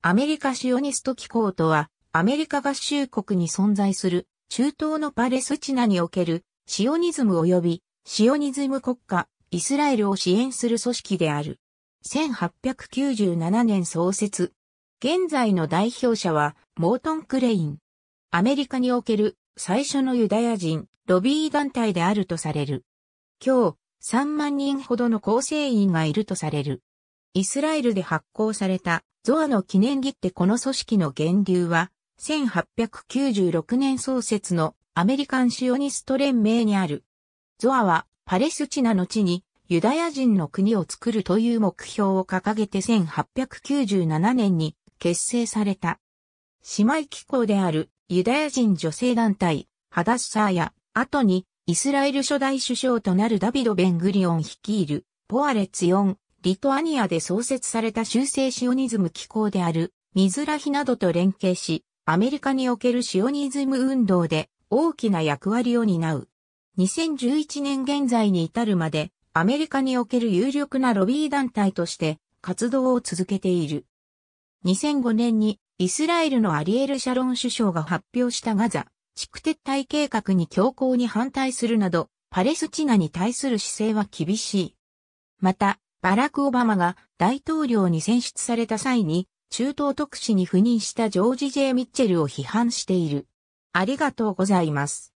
アメリカシオニスト機構とは、アメリカ合衆国に存在する、中東のパレスチナにおける、シオニズム及び、シオニズム国家、イスラエルを支援する組織である。1897年創設。現在の代表者は、モートン・クレイン。アメリカにおける、最初のユダヤ人、ロビー団体であるとされる。今日、3万人ほどの構成員がいるとされる。イスラエルで発行されたゾアの記念切手この組織の源流は、1896年創設のアメリカンシオニスト連盟にある。ゾアはパレスチナの地にユダヤ人の国を作るという目標を掲げて1897年に結成された。姉妹機構であるユダヤ人女性団体、ハダッサーや、後にイスラエル初代首相となるダビド・ベングリオン率いるポアレツヨンリトアニアで創設された修正シオニズム機構である、ミズラヒなどと連携し、アメリカにおけるシオニズム運動で大きな役割を担う。2011年現在に至るまで、アメリカにおける有力なロビー団体として活動を続けている。2005年にイスラエルのアリエル・シャロン首相が発表したガザ、地区撤退計画に強硬に反対するなど、パレスチナに対する姿勢は厳しい。また、バラク・オバマが大統領に選出された際に、中東特使に赴任したジョージ・ジェイミッチェルを批判している。ありがとうございます。